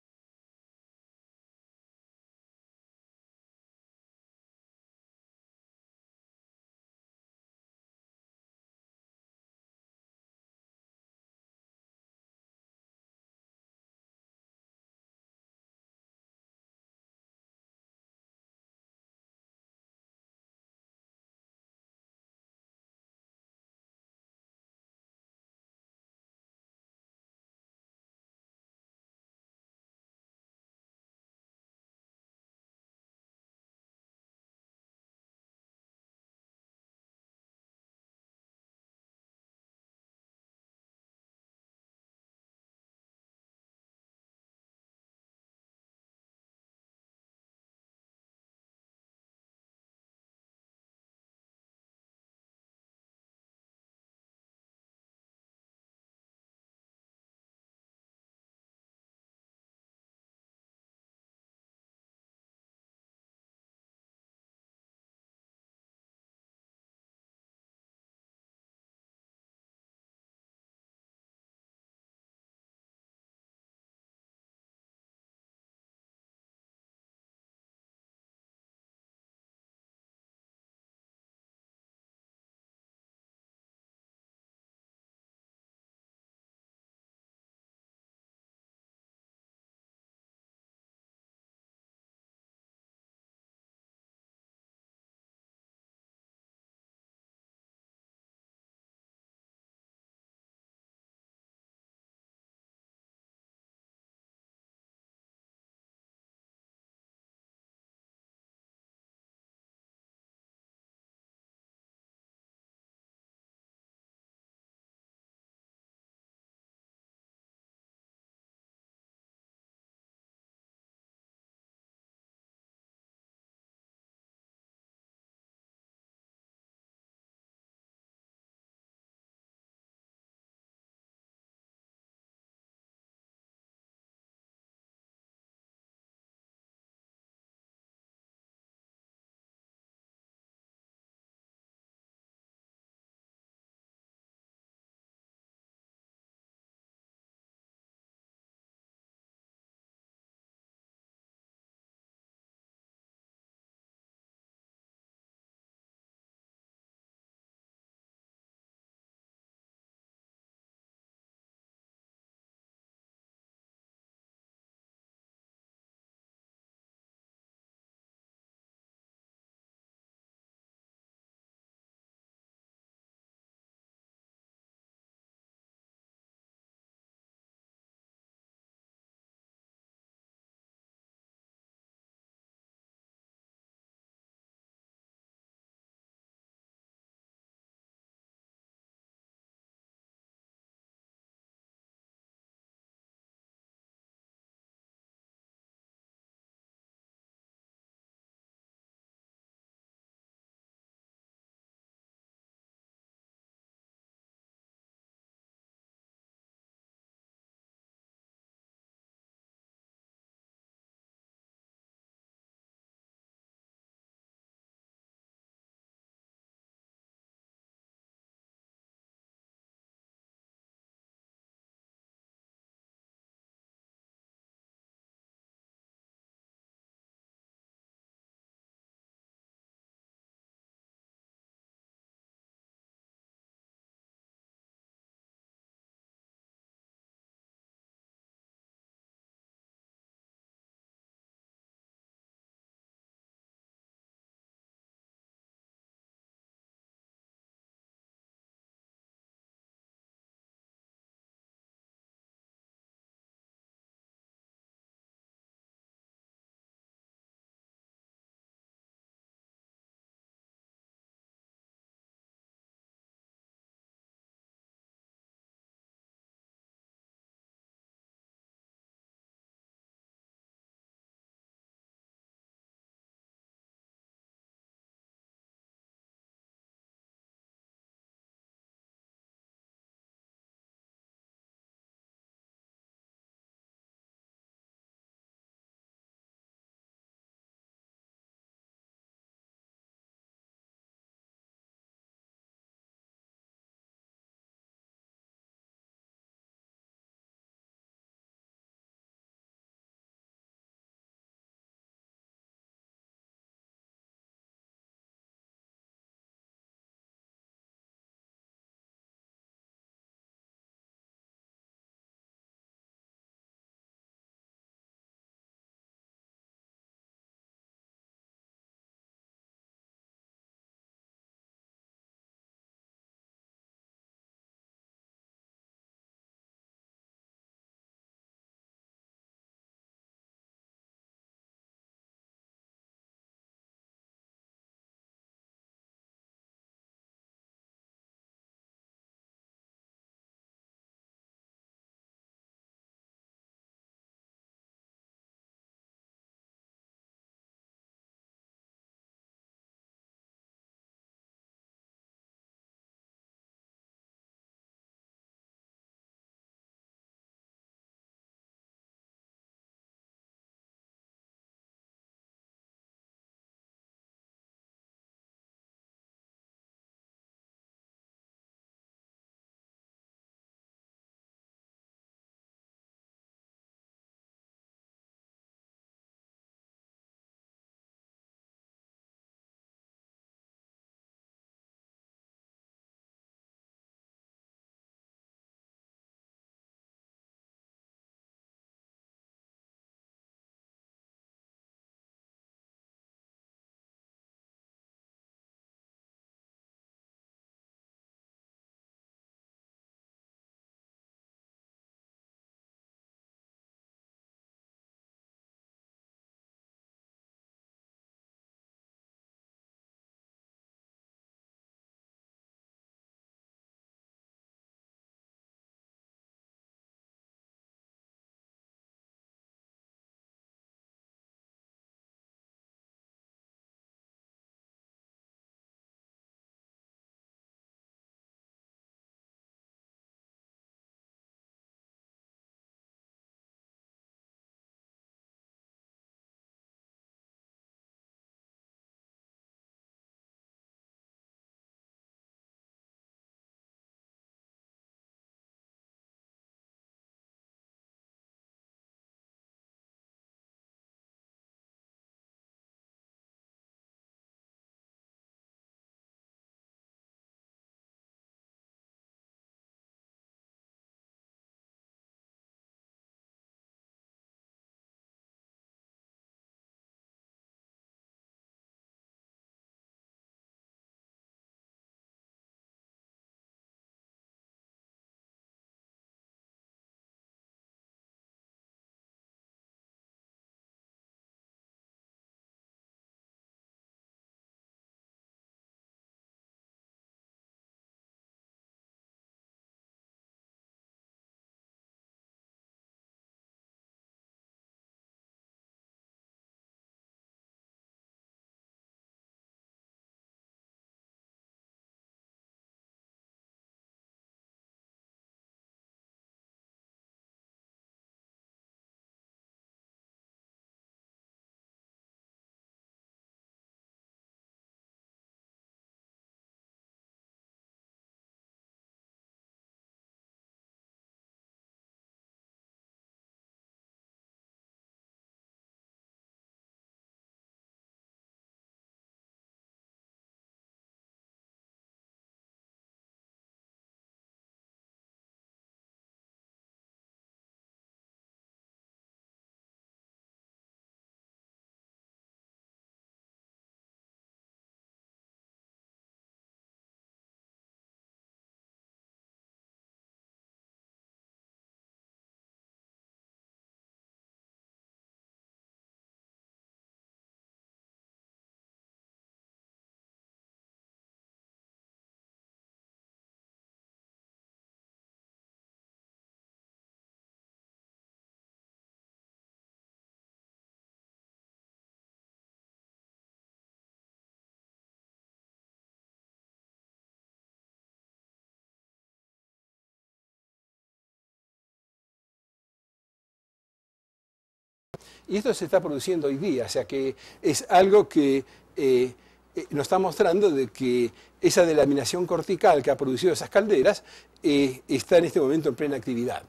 Y esto se está produciendo hoy día, o sea que es algo que eh, eh, nos está mostrando de que esa delaminación cortical que ha producido esas calderas eh, está en este momento en plena actividad.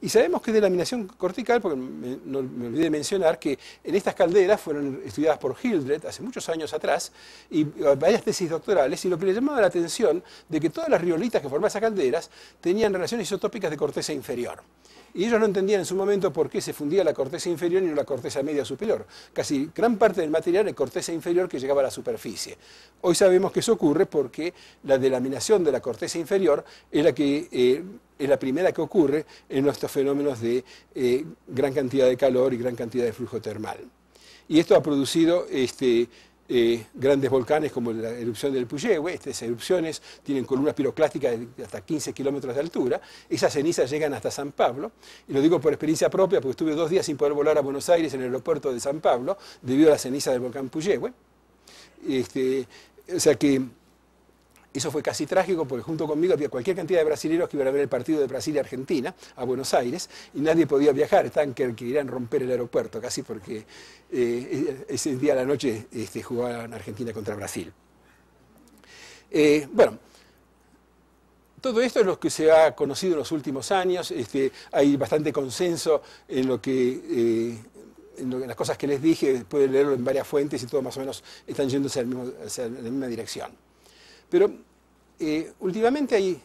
Y sabemos que es delaminación cortical, porque no, me olvidé de mencionar que en estas calderas fueron estudiadas por Hildred hace muchos años atrás, y varias tesis doctorales, y lo que le llamaba la atención de que todas las riolitas que formaban esas calderas tenían relaciones isotópicas de corteza inferior. Y ellos no entendían en su momento por qué se fundía la corteza inferior y no la corteza media superior. Casi gran parte del material es corteza inferior que llegaba a la superficie. Hoy sabemos que eso ocurre porque la delaminación de la corteza inferior es la que... Eh, es la primera que ocurre en nuestros fenómenos de eh, gran cantidad de calor y gran cantidad de flujo termal. Y esto ha producido este, eh, grandes volcanes como la erupción del Puyehue, estas erupciones tienen columnas piroclásticas de hasta 15 kilómetros de altura, esas cenizas llegan hasta San Pablo, y lo digo por experiencia propia porque estuve dos días sin poder volar a Buenos Aires en el aeropuerto de San Pablo debido a la ceniza del volcán Puyehue. Este, o sea que eso fue casi trágico porque junto conmigo había cualquier cantidad de brasileños que iban a ver el partido de Brasil y Argentina a Buenos Aires y nadie podía viajar, estaban que querían romper el aeropuerto casi porque eh, ese día a la noche este, jugaban Argentina contra Brasil. Eh, bueno, todo esto es lo que se ha conocido en los últimos años, este, hay bastante consenso en lo que... Eh, en las cosas que les dije, pueden leerlo en varias fuentes y todo más o menos están yéndose en la misma dirección. Pero eh, últimamente hay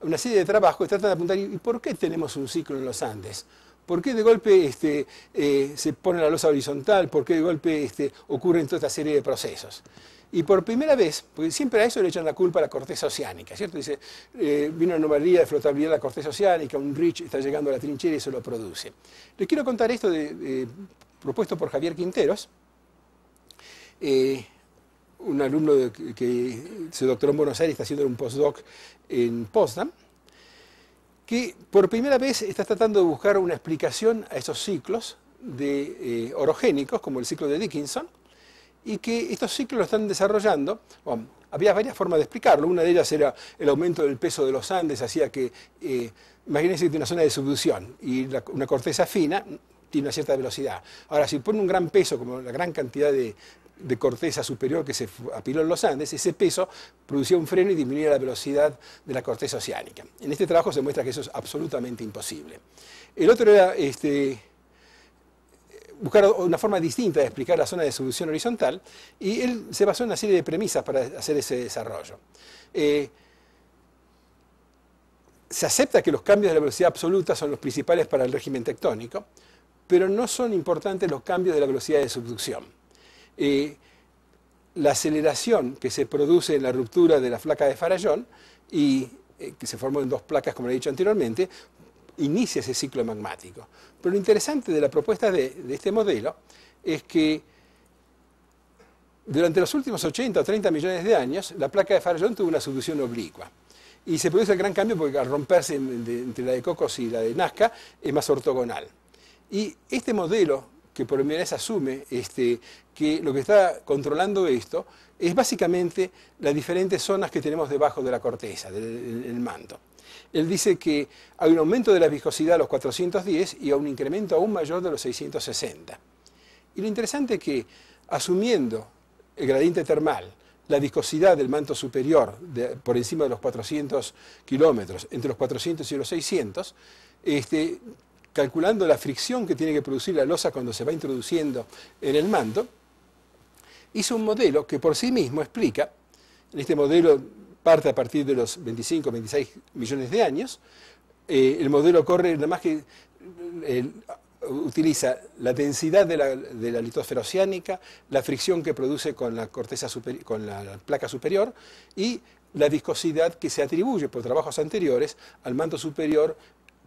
una serie de trabajos que tratan de apuntar, ¿y por qué tenemos un ciclo en los Andes? ¿Por qué de golpe este, eh, se pone la losa horizontal? ¿Por qué de golpe este, ocurren toda esta serie de procesos? Y por primera vez, porque siempre a eso le echan la culpa a la corteza oceánica, ¿cierto? Dice, eh, vino una anomalía de flotabilidad de la corteza oceánica, un rich está llegando a la trinchera y eso lo produce. Les quiero contar esto propuesto por Javier Quinteros un alumno que se doctoró en Buenos Aires, está haciendo un postdoc en Potsdam, que por primera vez está tratando de buscar una explicación a esos ciclos de eh, orogénicos, como el ciclo de Dickinson, y que estos ciclos lo están desarrollando. había varias formas de explicarlo. Una de ellas era el aumento del peso de los Andes, hacía que, eh, imagínense que tiene una zona de subducción y una corteza fina tiene una cierta velocidad. Ahora, si pone un gran peso, como la gran cantidad de, de corteza superior que se apiló en los Andes, ese peso producía un freno y disminuía la velocidad de la corteza oceánica. En este trabajo se muestra que eso es absolutamente imposible. El otro era este, buscar una forma distinta de explicar la zona de subducción horizontal y él se basó en una serie de premisas para hacer ese desarrollo. Eh, se acepta que los cambios de la velocidad absoluta son los principales para el régimen tectónico, pero no son importantes los cambios de la velocidad de subducción la aceleración que se produce en la ruptura de la placa de Farallón y eh, que se formó en dos placas, como le he dicho anteriormente, inicia ese ciclo magmático. Pero lo interesante de la propuesta de, de este modelo es que durante los últimos 80 o 30 millones de años, la placa de Farallón tuvo una subducción oblicua. Y se produce el gran cambio porque al romperse entre la de Cocos y la de Nazca es más ortogonal. Y este modelo que por primera vez asume este, que lo que está controlando esto es básicamente las diferentes zonas que tenemos debajo de la corteza, del, manto. Él dice que hay un aumento de la viscosidad a los 410 y a un incremento aún mayor de los 660. Y lo interesante es que asumiendo el gradiente termal, la viscosidad del manto superior por encima de los 400 kilómetros, entre los 400 y los 600, este, calculando la fricción que tiene que producir la losa cuando se va introduciendo en el manto, hizo un modelo que por sí mismo explica, en este modelo parte a partir de los 25, 26 millones de años, eh, el modelo corre que utiliza la densidad de la, litósfera litosfera oceánica, la fricción que produce con la, corteza con la placa superior y la viscosidad que se atribuye por trabajos anteriores al manto superior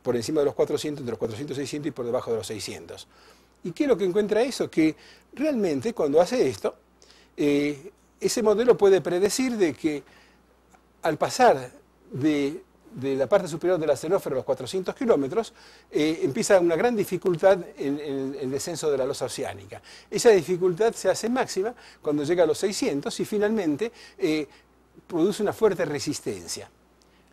por encima de los 400, entre los 400 y 600 y por debajo de los 600. ¿Y qué es lo que encuentra eso? Que realmente cuando hace esto, eh, ese modelo puede predecir de que al pasar de, la parte superior la la a los 400 kilómetros, eh, empieza una gran dificultad en, el descenso de la losa oceánica. Esa dificultad se hace máxima cuando llega a los 600 y finalmente eh, produce una fuerte resistencia.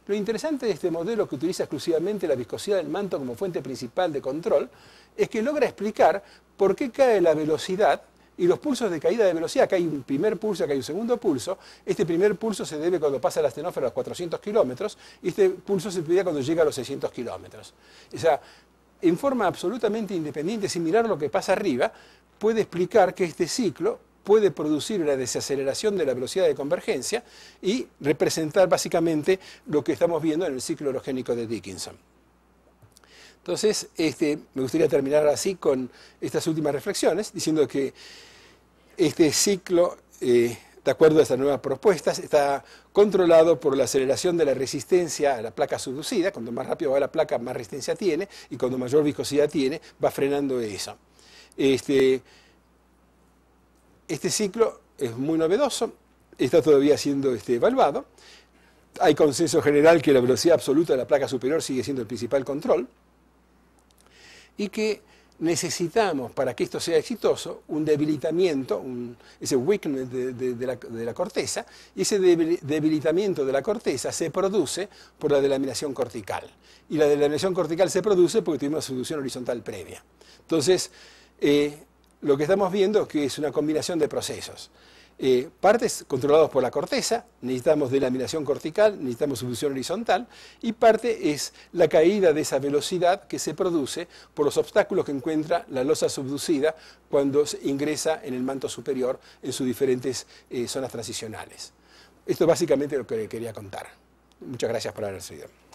Lo interesante de este modelo que utiliza exclusivamente la viscosidad del manto como fuente principal de control es que logra explicar por qué cae la velocidad y los pulsos de caída de velocidad, que hay un primer pulso, que hay un segundo pulso, este primer pulso se debe cuando pasa la estenófera a los 400 kilómetros, y este pulso se debe cuando llega a los 600 kilómetros. O sea, en forma absolutamente independiente, sin mirar lo que pasa arriba, puede explicar que este ciclo puede producir una desaceleración de la velocidad de convergencia y representar básicamente lo que estamos viendo en el ciclo orogénico de Dickinson. Entonces, este, me gustaría terminar así con estas últimas reflexiones, diciendo que este ciclo, eh, de acuerdo a estas nuevas propuestas, está controlado por la aceleración de la resistencia a la placa subducida. cuando más rápido va la placa, más resistencia tiene, y cuando mayor viscosidad tiene, va frenando eso. Este, este ciclo es muy novedoso, está todavía siendo este, evaluado. Hay consenso general que la velocidad absoluta de la placa superior sigue siendo el principal control y que necesitamos, para que esto sea exitoso, un debilitamiento, ese weakness de, la, corteza, y ese debilitamiento de la corteza se produce por la delaminación cortical. Y la delaminación cortical se produce porque tuvimos una solución horizontal previa. Entonces, eh, lo que estamos viendo es que es una combinación de procesos. Eh, partes controlados por la corteza, necesitamos de laminación cortical, necesitamos subducción horizontal, y parte es la caída de esa velocidad que se produce por los obstáculos que encuentra la losa subducida cuando ingresa en el manto superior en sus diferentes eh, zonas transicionales. Esto es básicamente lo que quería contar. Muchas gracias por haber seguido.